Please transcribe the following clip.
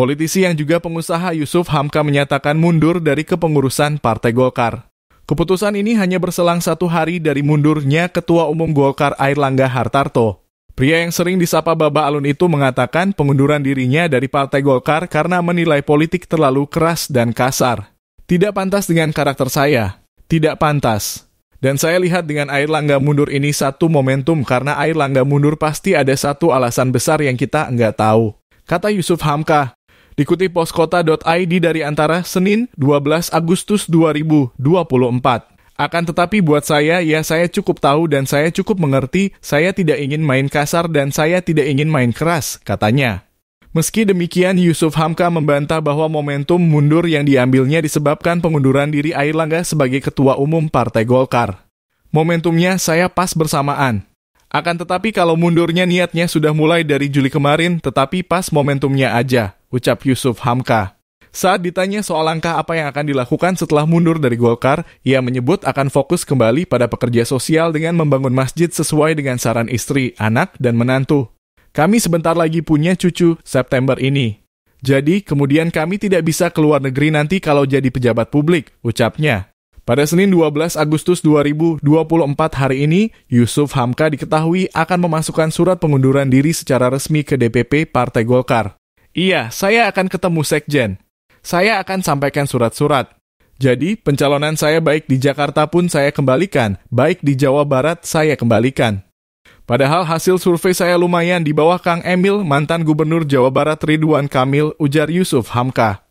Politisi yang juga pengusaha Yusuf Hamka menyatakan mundur dari kepengurusan Partai Golkar. Keputusan ini hanya berselang satu hari dari mundurnya Ketua Umum Golkar Air Langga Hartarto. Pria yang sering disapa Baba Alun itu mengatakan pengunduran dirinya dari Partai Golkar karena menilai politik terlalu keras dan kasar. Tidak pantas dengan karakter saya. Tidak pantas. Dan saya lihat dengan Air Langga mundur ini satu momentum karena Air Langga mundur pasti ada satu alasan besar yang kita nggak tahu. Kata Yusuf Hamka, Dikutip poskota.id dari antara Senin 12 Agustus 2024. Akan tetapi buat saya, ya saya cukup tahu dan saya cukup mengerti, saya tidak ingin main kasar dan saya tidak ingin main keras, katanya. Meski demikian, Yusuf Hamka membantah bahwa momentum mundur yang diambilnya disebabkan pengunduran diri Air Langga sebagai Ketua Umum Partai Golkar. Momentumnya saya pas bersamaan. Akan tetapi kalau mundurnya niatnya sudah mulai dari Juli kemarin, tetapi pas momentumnya aja ucap Yusuf Hamka. Saat ditanya soal langkah apa yang akan dilakukan setelah mundur dari Golkar, ia menyebut akan fokus kembali pada pekerja sosial dengan membangun masjid sesuai dengan saran istri, anak, dan menantu. Kami sebentar lagi punya cucu September ini. Jadi, kemudian kami tidak bisa keluar negeri nanti kalau jadi pejabat publik, ucapnya. Pada Senin 12 Agustus 2024 hari ini, Yusuf Hamka diketahui akan memasukkan surat pengunduran diri secara resmi ke DPP Partai Golkar. Iya, saya akan ketemu sekjen. Saya akan sampaikan surat-surat. Jadi, pencalonan saya baik di Jakarta pun saya kembalikan, baik di Jawa Barat saya kembalikan. Padahal hasil survei saya lumayan di bawah Kang Emil, mantan Gubernur Jawa Barat Ridwan Kamil, ujar Yusuf Hamka.